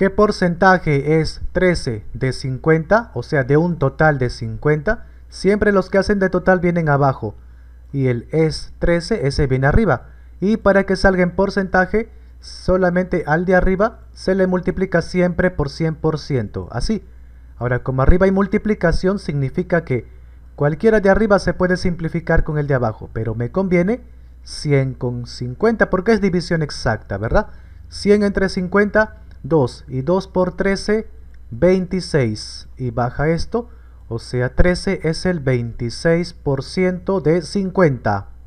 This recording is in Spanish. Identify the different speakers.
Speaker 1: ¿Qué porcentaje es 13 de 50? O sea, de un total de 50. Siempre los que hacen de total vienen abajo. Y el es 13, ese viene arriba. Y para que salga en porcentaje, solamente al de arriba se le multiplica siempre por 100%. Así. Ahora, como arriba hay multiplicación, significa que cualquiera de arriba se puede simplificar con el de abajo. Pero me conviene 100 con 50 porque es división exacta, ¿verdad? 100 entre 50 2 y 2 por 13, 26. Y baja esto, o sea 13 es el 26% de 50.